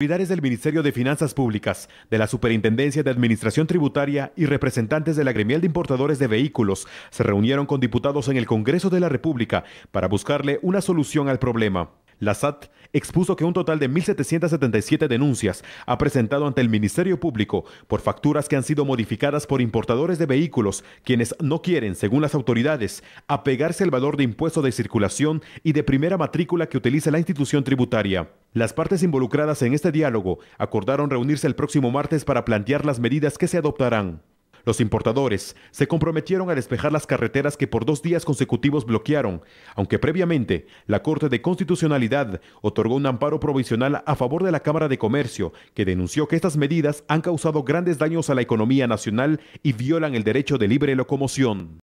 Autoridades del Ministerio de Finanzas Públicas, de la Superintendencia de Administración Tributaria y representantes de la gremial de importadores de vehículos se reunieron con diputados en el Congreso de la República para buscarle una solución al problema. La SAT expuso que un total de 1.777 denuncias ha presentado ante el Ministerio Público por facturas que han sido modificadas por importadores de vehículos, quienes no quieren, según las autoridades, apegarse al valor de impuesto de circulación y de primera matrícula que utiliza la institución tributaria. Las partes involucradas en este diálogo acordaron reunirse el próximo martes para plantear las medidas que se adoptarán. Los importadores se comprometieron a despejar las carreteras que por dos días consecutivos bloquearon, aunque previamente la Corte de Constitucionalidad otorgó un amparo provisional a favor de la Cámara de Comercio, que denunció que estas medidas han causado grandes daños a la economía nacional y violan el derecho de libre locomoción.